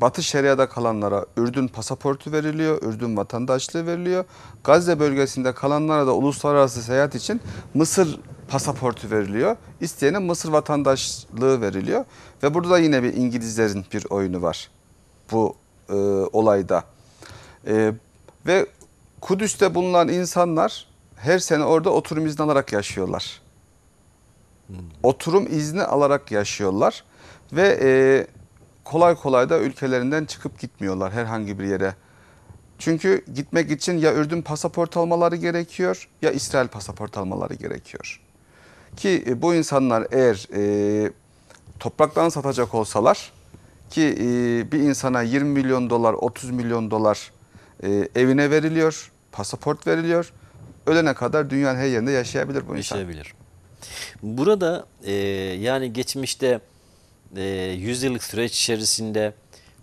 Batı Şeria'da kalanlara Ürdün pasaportu veriliyor, Ürdün vatandaşlığı veriliyor. Gazze bölgesinde kalanlara da uluslararası seyahat için Mısır pasaportu veriliyor. İsteyene Mısır vatandaşlığı veriliyor. Ve burada da yine bir İngilizlerin bir oyunu var bu e, olayda. E, ve Kudüs'te bulunan insanlar her sene orada oturum izni alarak yaşıyorlar. Hmm. Oturum izni alarak yaşıyorlar ve e, kolay kolay da ülkelerinden çıkıp gitmiyorlar herhangi bir yere. Çünkü gitmek için ya Ürdün pasaport almaları gerekiyor ya İsrail pasaport almaları gerekiyor. Ki e, bu insanlar eğer e, topraktan satacak olsalar ki e, bir insana 20 milyon dolar 30 milyon dolar e, evine veriliyor pasaport veriliyor. Ölene kadar dünyanın her yerinde yaşayabilir bu insan. Yaşayabilir. Burada e, yani geçmişte e, yüzyıllık süreç içerisinde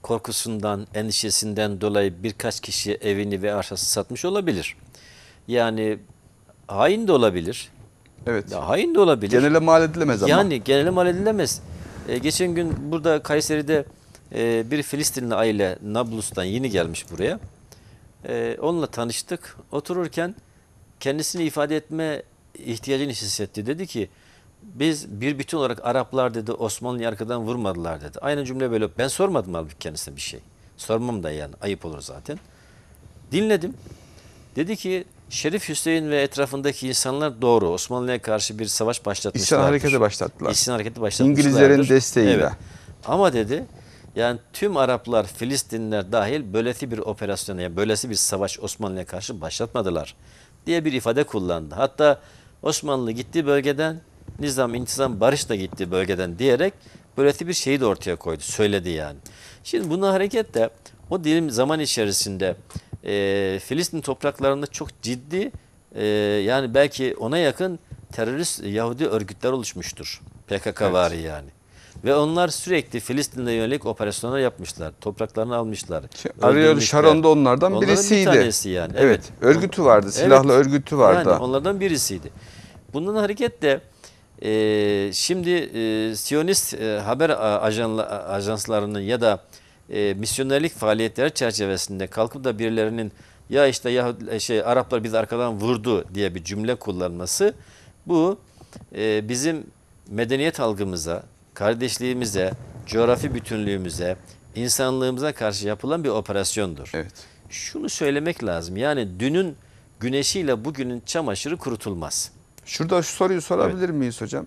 korkusundan, endişesinden dolayı birkaç kişi evini ve arsası satmış olabilir. Yani hain de olabilir. Evet. Ya, hain de olabilir. Genele mal edilemez ama. Yani genele mal edilemez. E, geçen gün burada Kayseri'de e, bir Filistinli aile Nablus'tan yeni gelmiş buraya e, onunla tanıştık. Otururken kendisini ifade etme ihtiyacını hissetti. Dedi ki biz bir bütün olarak Araplar dedi Osmanlı'yı arkadan vurmadılar dedi. Aynı cümle böyle ben sormadım halbuki kendisine bir şey. Sormam da yani ayıp olur zaten. Dinledim. Dedi ki Şerif Hüseyin ve etrafındaki insanlar doğru. Osmanlı'ya karşı bir savaş başlatmışlardır. İsyan hareketi başlattılar. İsyan hareketi başlatmışlardır. İngilizlerin desteğiyle. Evet. Ama dedi yani tüm Araplar, Filistinler dahil böylesi bir operasyon yani böylesi bir savaş Osmanlı'ya karşı başlatmadılar diye bir ifade kullandı. Hatta Osmanlı gitti bölgeden, nizam, intizam, barış da gitti bölgeden diyerek böylesi bir şeyi de ortaya koydu, söyledi yani. Şimdi bunu hareketle o dilim zaman içerisinde e, Filistin topraklarında çok ciddi e, yani belki ona yakın terörist Yahudi örgütler oluşmuştur. PKK evet. vari yani. Ve onlar sürekli Filistin'e yönelik operasyonlar yapmışlar. Topraklarını almışlar. Şey, arıyor Şaron onlardan Onların birisiydi. bir tanesi yani. Evet. evet. Örgütü vardı. Silahlı evet. örgütü vardı. Yani onlardan birisiydi. Bundan hareketle e, şimdi e, Siyonist e, haber ajanla, ajanslarının ya da e, misyonerlik faaliyetleri çerçevesinde kalkıp da birilerinin ya işte Yahud, e, şey Araplar biz arkadan vurdu diye bir cümle kullanması bu e, bizim medeniyet algımıza, kardeşliğimize, coğrafi bütünlüğümüze, insanlığımıza karşı yapılan bir operasyondur. Evet. Şunu söylemek lazım. Yani dünün güneşiyle bugünün çamaşırı kurutulmaz. Şurada şu soruyu sorabilir evet. miyiz hocam?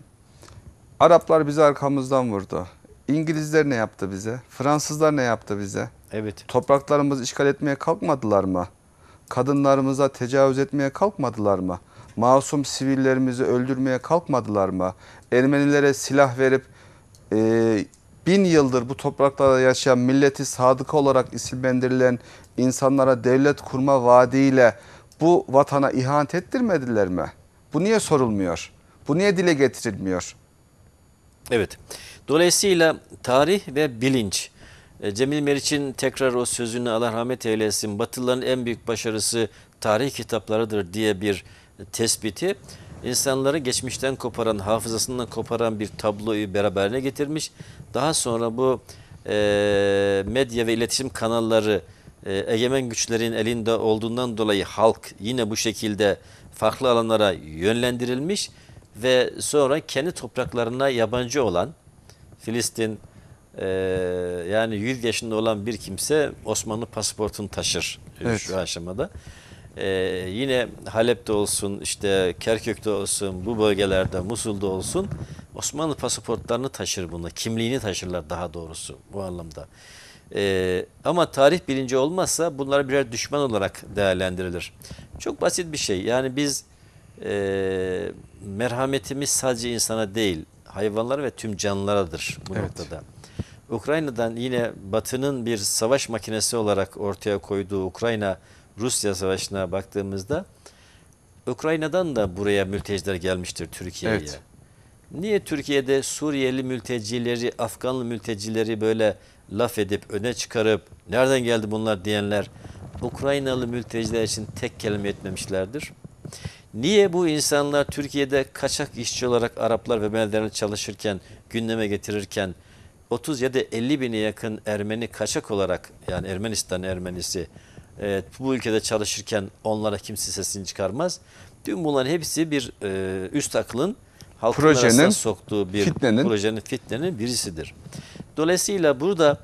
Araplar bizi arkamızdan vurdu. İngilizler ne yaptı bize? Fransızlar ne yaptı bize? Evet. Topraklarımızı işgal etmeye kalkmadılar mı? Kadınlarımıza tecavüz etmeye kalkmadılar mı? Masum sivillerimizi öldürmeye kalkmadılar mı? Ermenilere silah verip e, bin yıldır bu topraklarda yaşayan milleti sadıka olarak isimlendirilen insanlara devlet kurma vaadiyle bu vatana ihanet ettirmediler mi? Bu niye sorulmuyor? Bu niye dile getirilmiyor? Evet. Dolayısıyla tarih ve bilinç. Ee, Cemil Meriç'in tekrar o sözünü Allah rahmet eylesin. Batılıların en büyük başarısı tarih kitaplarıdır diye bir tespiti insanları geçmişten koparan, hafızasından koparan bir tabloyu beraberine getirmiş. Daha sonra bu e, medya ve iletişim kanalları e, egemen güçlerin elinde olduğundan dolayı halk yine bu şekilde farklı alanlara yönlendirilmiş ve sonra kendi topraklarına yabancı olan Filistin e, yani 100 yaşında olan bir kimse Osmanlı pasaportunu taşır evet. şu aşamada e, yine Halep'te olsun, işte Kerkük'te olsun, bu bölgelerde, Musul'da olsun Osmanlı pasaportlarını taşır bunu, kimliğini taşırlar daha doğrusu bu anlamda. E, ama tarih bilinci olmazsa bunlar birer düşman olarak değerlendirilir. Çok basit bir şey. Yani biz e, merhametimiz sadece insana değil, hayvanlara ve tüm canlılaradır bu evet. noktada. Ukrayna'dan yine Batı'nın bir savaş makinesi olarak ortaya koyduğu Ukrayna Rusya Savaşı'na baktığımızda Ukrayna'dan da buraya mülteciler gelmiştir Türkiye'ye. Evet. Niye Türkiye'de Suriyeli mültecileri, Afganlı mültecileri böyle laf edip öne çıkarıp nereden geldi bunlar diyenler Ukraynalı mülteciler için tek kelime etmemişlerdir? Niye bu insanlar Türkiye'de kaçak işçi olarak Araplar ve beldelerine çalışırken, gündeme getirirken 30 ya da 50 bine yakın Ermeni kaçak olarak yani Ermenistan Ermenisi e, bu ülkede çalışırken onlara kimse sesini çıkarmaz. Tüm bunların hepsi bir e, üst akılın halkın projenin, arasına soktuğu bir fitnenin, projenin fitnenin birisidir. Dolayısıyla burada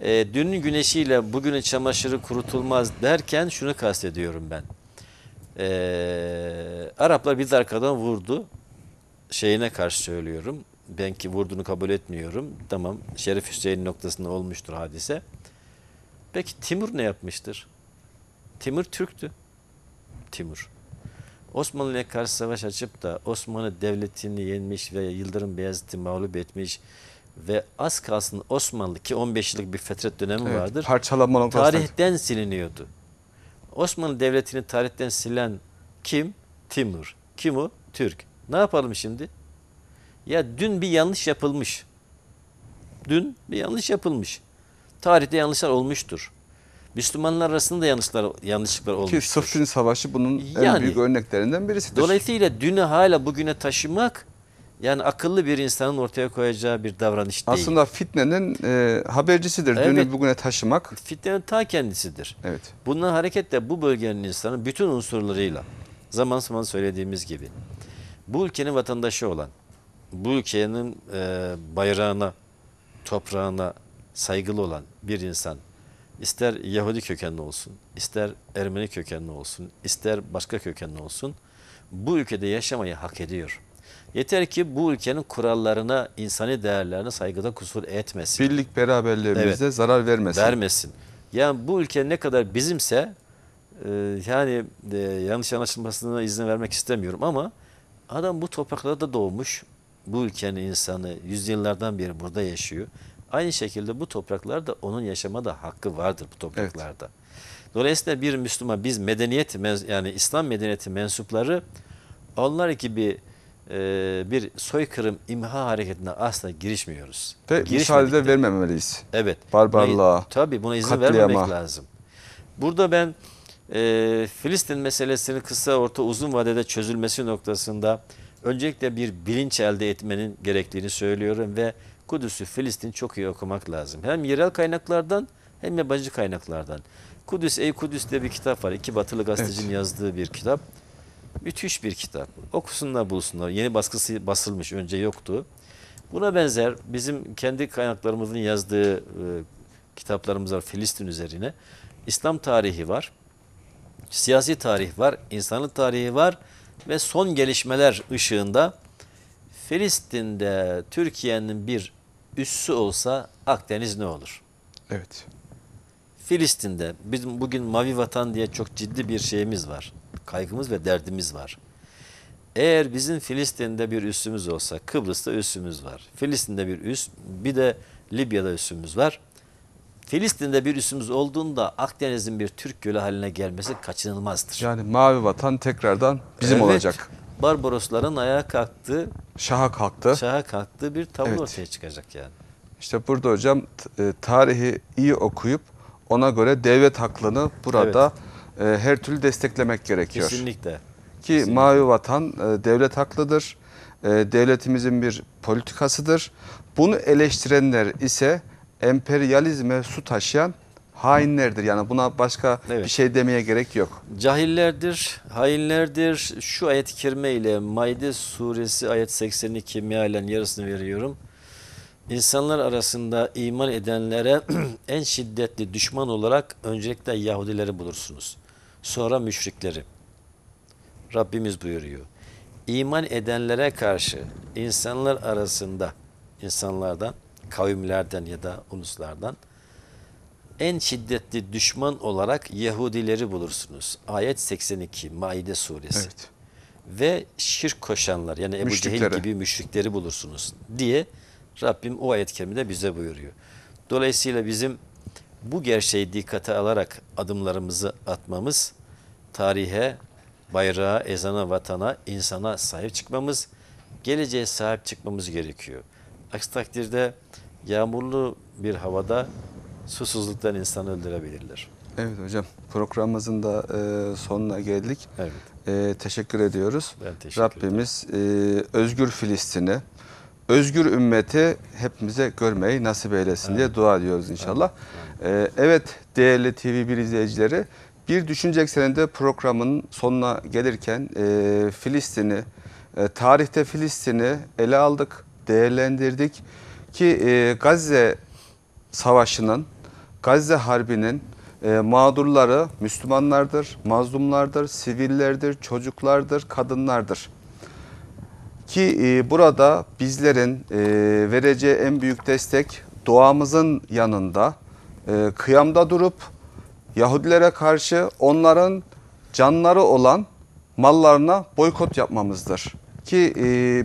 e, dünün güneşiyle bugünün çamaşırı kurutulmaz derken şunu kastediyorum ben. E, Araplar bir arkadan vurdu. Şeyine karşı söylüyorum. Ben ki vurduğunu kabul etmiyorum. Tamam Şerif Hüseyin noktasında olmuştur hadise. Peki Timur ne yapmıştır? Timur Türk'tü. Timur. Osmanlı'ya karşı savaş açıp da Osmanlı devletini yenmiş ve Yıldırım Beyazıt'ı mağlup etmiş ve az kalsın Osmanlı ki 15 yıllık bir fetret dönemi evet, vardır. Parçalanma noktasında. Tarihten siliniyordu. Osmanlı devletini tarihten silen kim? Timur. Kim o? Türk. Ne yapalım şimdi? Ya dün bir yanlış yapılmış. Dün bir yanlış yapılmış. Tarihte yanlışlar olmuştur. Müslümanlar arasında da yanlışlar, yanlışlıklar olmuş. Ki Sıffin Savaşı bunun yani, en büyük örneklerinden birisidir. Dolayısıyla dünü hala bugüne taşımak yani akıllı bir insanın ortaya koyacağı bir davranış değil. Aslında fitnenin e, habercisidir. Evet, Dünü bugüne taşımak. Fitnenin ta kendisidir. Evet. Bundan hareketle bu bölgenin insanı bütün unsurlarıyla zaman zaman söylediğimiz gibi bu ülkenin vatandaşı olan, bu ülkenin e, bayrağına, toprağına saygılı olan bir insan ister Yahudi kökenli olsun, ister Ermeni kökenli olsun, ister başka kökenli olsun bu ülkede yaşamayı hak ediyor. Yeter ki bu ülkenin kurallarına, insani değerlerine saygıda kusur etmesin. Birlik beraberliğimize evet, zarar vermesin. Vermesin. Yani bu ülke ne kadar bizimse e, yani e, yanlış anlaşılmasına izin vermek istemiyorum ama adam bu topraklarda doğmuş. Bu ülkenin insanı yüzyıllardan beri burada yaşıyor. Aynı şekilde bu topraklarda onun yaşama da hakkı vardır bu topraklarda. Evet. Dolayısıyla bir Müslüman biz medeniyet yani İslam medeniyeti mensupları onlar gibi e, bir soykırım imha hareketine asla girişmiyoruz. Ve müsaade de vermemeliyiz. Evet. Barbarlığa. Tabii buna izin katliama. vermemek lazım. Burada ben e, Filistin meselesinin kısa orta uzun vadede çözülmesi noktasında öncelikle bir bilinç elde etmenin gerektiğini söylüyorum ve Kudüs'ü, Filistin çok iyi okumak lazım. Hem yerel kaynaklardan hem yabancı kaynaklardan. Kudüs Ey Kudüs diye bir kitap var. İki batılı gazetecinin evet. yazdığı bir kitap. Müthiş bir kitap. Okusunlar bulsunlar. Yeni baskısı basılmış. Önce yoktu. Buna benzer bizim kendi kaynaklarımızın yazdığı e, kitaplarımız var Filistin üzerine. İslam tarihi var. Siyasi tarih var. insanlık tarihi var. Ve son gelişmeler ışığında Filistin'de Türkiye'nin bir üssü olsa Akdeniz ne olur? Evet. Filistin'de bizim bugün mavi vatan diye çok ciddi bir şeyimiz var. Kaygımız ve derdimiz var. Eğer bizim Filistin'de bir üssümüz olsa, Kıbrıs'ta üssümüz var. Filistin'de bir üs, bir de Libya'da üssümüz var. Filistin'de bir üssümüz olduğunda Akdeniz'in bir Türk gölü haline gelmesi kaçınılmazdır. Yani mavi vatan tekrardan bizim evet, olacak. Barbarosların ayağa kalktı, şaha kalktı. şaha kalktı bir tablo Evet. ortaya çıkacak yani. İşte burada hocam e, tarihi iyi okuyup ona göre devlet haklını burada e, her türlü desteklemek gerekiyor. Kesinlikle. Ki Kesinlikle. mavi vatan e, devlet haklıdır. E, devletimizin bir politikasıdır. Bunu eleştirenler ise emperyalizme su taşıyan hainlerdir. Yani buna başka evet. bir şey demeye gerek yok. Cahillerdir, hainlerdir. Şu ayet-i kerime ile Maide suresi ayet 82 mealen yarısını veriyorum. İnsanlar arasında iman edenlere en şiddetli düşman olarak öncelikle Yahudileri bulursunuz. Sonra müşrikleri. Rabbimiz buyuruyor. İman edenlere karşı insanlar arasında insanlardan, kavimlerden ya da uluslardan en şiddetli düşman olarak Yahudileri bulursunuz. Ayet 82 Maide suresi. Evet. Ve şirk koşanlar yani Ebu Cehil gibi müşrikleri bulursunuz diye Rabbim o ayet kerimede bize buyuruyor. Dolayısıyla bizim bu gerçeği dikkate alarak adımlarımızı atmamız, tarihe, bayrağa, ezana, vatana, insana sahip çıkmamız, geleceğe sahip çıkmamız gerekiyor. Aksi takdirde yağmurlu bir havada susuzluktan insanı öldürebilirler. Evet hocam programımızın da e, sonuna geldik. Evet. E, teşekkür ediyoruz. Ben teşekkür Rabbimiz e, özgür Filistin'i, özgür ümmeti hepimize görmeyi nasip eylesin evet. diye dua ediyoruz inşallah. Evet, evet. E, evet değerli TV1 izleyicileri bir düşünce ekseninde programın sonuna gelirken e, Filistin'i, e, tarihte Filistin'i ele aldık, değerlendirdik ki e, Gazze Savaşı'nın Gazze Harbi'nin e, mağdurları Müslümanlardır, mazlumlardır, sivillerdir, çocuklardır, kadınlardır. Ki e, burada bizlerin e, vereceği en büyük destek doğamızın yanında e, kıyamda durup Yahudilere karşı onların canları olan mallarına boykot yapmamızdır. Ki e,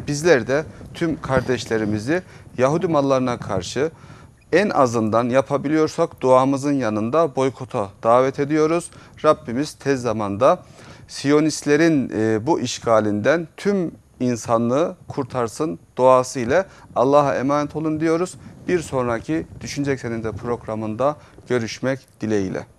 bizler de tüm kardeşlerimizi Yahudi mallarına karşı en azından yapabiliyorsak duamızın yanında boykota davet ediyoruz. Rabbimiz tez zamanda Siyonistlerin e, bu işgalinden tüm insanlığı kurtarsın duası ile Allah'a emanet olun diyoruz. Bir sonraki Düşünce Ekseninde programında görüşmek dileğiyle.